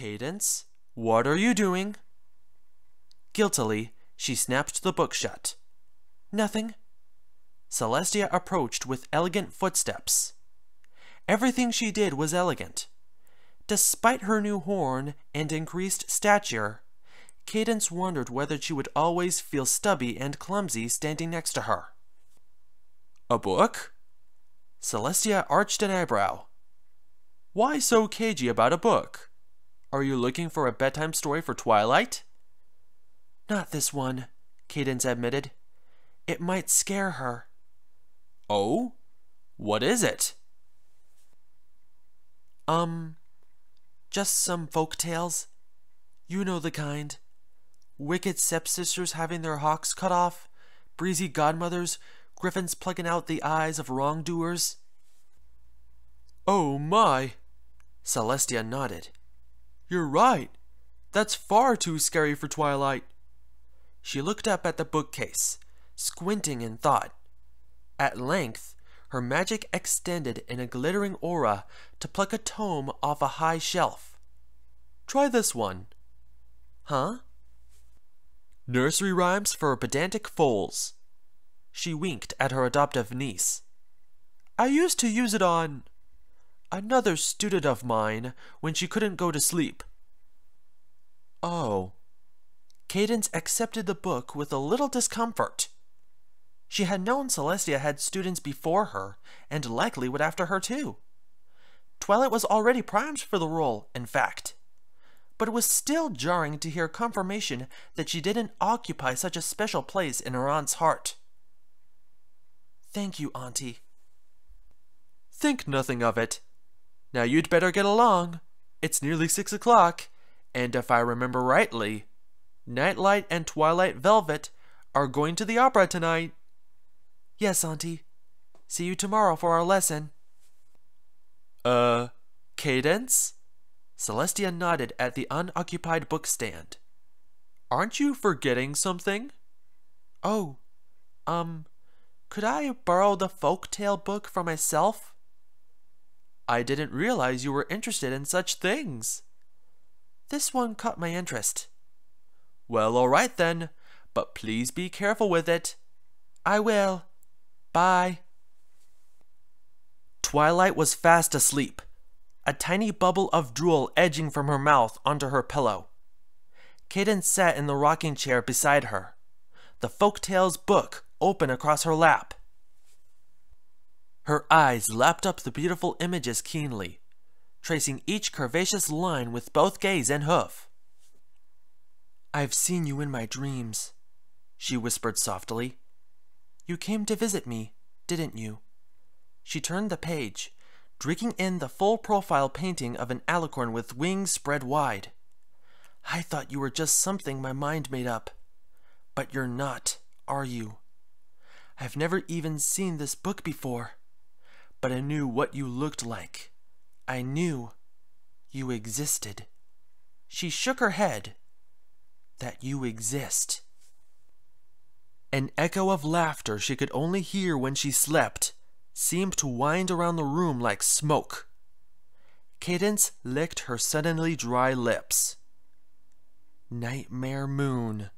Cadence, what are you doing? Guiltily, she snapped the book shut. Nothing. Celestia approached with elegant footsteps. Everything she did was elegant. Despite her new horn and increased stature, Cadence wondered whether she would always feel stubby and clumsy standing next to her. A book? Celestia arched an eyebrow. Why so cagey about a book? Are you looking for a bedtime story for Twilight? Not this one, Cadence admitted. It might scare her. Oh? What is it? Um, just some folk tales. You know the kind. Wicked stepsisters having their hocks cut off, breezy godmothers, griffins plucking out the eyes of wrongdoers. Oh my! Celestia nodded. You're right. That's far too scary for Twilight. She looked up at the bookcase, squinting in thought. At length, her magic extended in a glittering aura to pluck a tome off a high shelf. Try this one. Huh? Nursery Rhymes for Pedantic Foals. She winked at her adoptive niece. I used to use it on... Another student of mine when she couldn't go to sleep. Oh. Cadence accepted the book with a little discomfort. She had known Celestia had students before her, and likely would after her too. Twilight was already primed for the role, in fact. But it was still jarring to hear confirmation that she didn't occupy such a special place in her aunt's heart. Thank you, Auntie. Think nothing of it, now you'd better get along. It's nearly six o'clock, and if I remember rightly, Nightlight and Twilight Velvet are going to the opera tonight. Yes, Auntie. See you tomorrow for our lesson. Uh, Cadence? Celestia nodded at the unoccupied bookstand. Aren't you forgetting something? Oh, um, could I borrow the folk tale book for myself? I didn't realize you were interested in such things. This one caught my interest. Well, all right then, but please be careful with it. I will. Bye. Twilight was fast asleep, a tiny bubble of drool edging from her mouth onto her pillow. Cadence sat in the rocking chair beside her, the folktales book open across her lap. Her eyes lapped up the beautiful images keenly, tracing each curvaceous line with both gaze and hoof. I've seen you in my dreams, she whispered softly. You came to visit me, didn't you? She turned the page, drinking in the full profile painting of an alicorn with wings spread wide. I thought you were just something my mind made up. But you're not, are you? I've never even seen this book before but I knew what you looked like. I knew you existed. She shook her head. That you exist. An echo of laughter she could only hear when she slept seemed to wind around the room like smoke. Cadence licked her suddenly dry lips. Nightmare Moon,